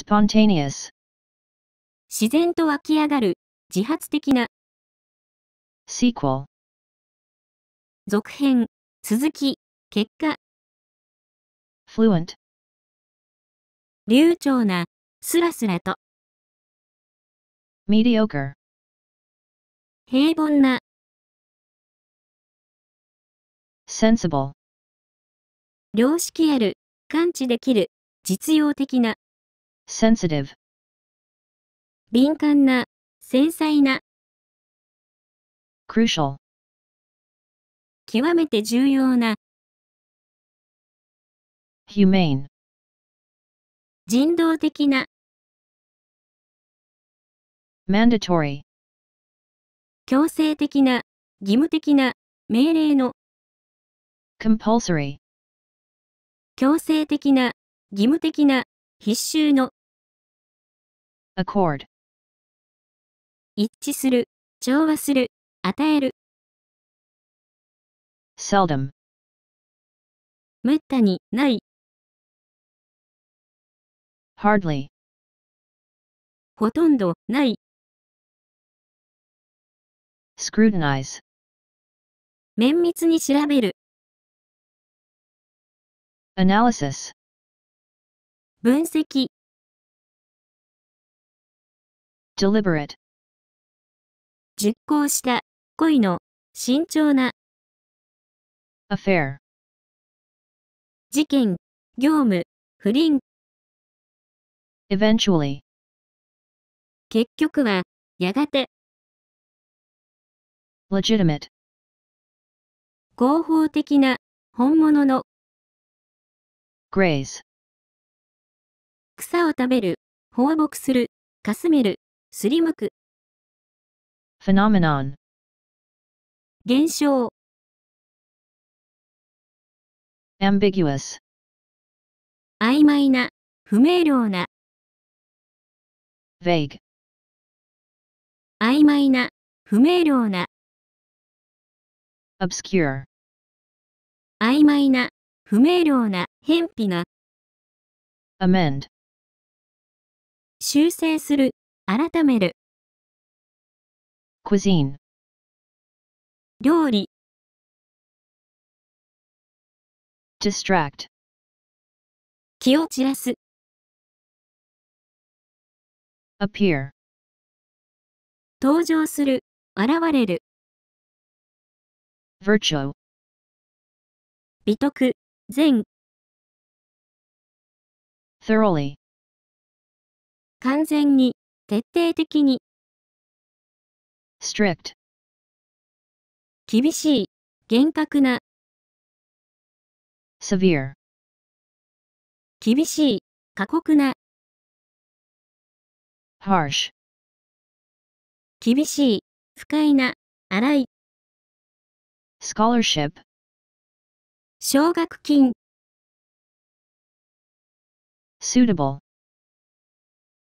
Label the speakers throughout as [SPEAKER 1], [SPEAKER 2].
[SPEAKER 1] spontaneous 自然と湧き上がる、自発的な sequel 続編、続き、結果 fluent 流暢な、スラスラと mediocre 平凡な sensible 良識ある、感知できる、実用的な sensitive 敏感な、繊細な。crucial 極めて重要な、humane 人道的な、mandatory 強制的な、義務的な、命令の、compulsory 強制的な、義務的な、必修の。accord 一致する、調和する、与える。seldom めったにない hardly ほとんどない scrutinize 綿密に調べる analysis 分析 deliberate 実行した、恋の、慎重な。affair 事件、業務、不倫。eventually 結局は、やがて。legitimate 合法的な、本物の。graze 草を食べる、放牧する、かすめる。すりむく phenomenon 現象 ambiguous 曖昧な不明瞭な vague 曖昧な不明瞭な obscure 曖昧な不明瞭な偏僻な amend 修正する改める cuisine 料理 distract 気を散らす appear 登場する、現れる virtue 美徳、善 thoroughly 完全に徹底的に strict 厳しい、厳格な severe 厳しい、過酷な harsh 厳しい、不快な、荒い scholarship 奨学金 suitable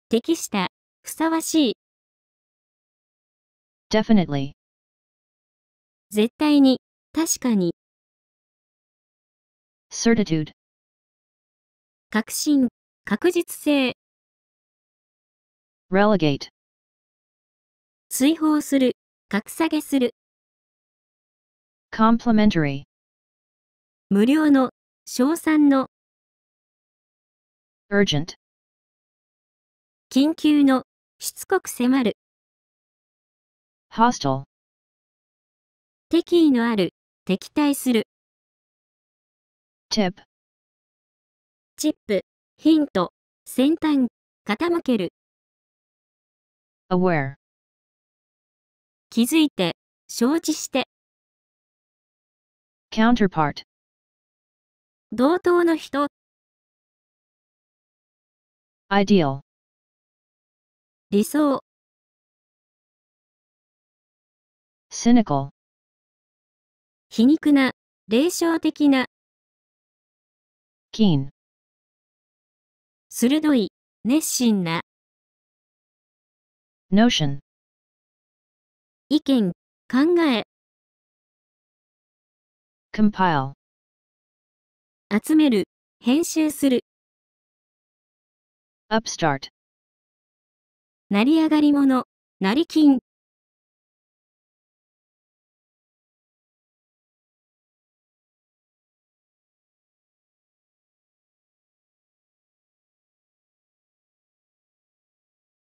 [SPEAKER 1] 適したふさわしい。definitely 絶対に、確かに、certitude 確信、確実性、relegate 追放する、格下げする、complimentary 無料の、賞賛の、urgent 緊急の、しつこく迫る。hostile 敵意のある、敵対する。tip チップ、ヒント、先端、傾ける。aware 気づいて、承知して。counterpart 同等の人。ideal 理想 cynical 皮肉な、霊障的な keen 鋭い、熱心な notion 意見、考え compile 集める、編集する upstart 成り上がり者、成金。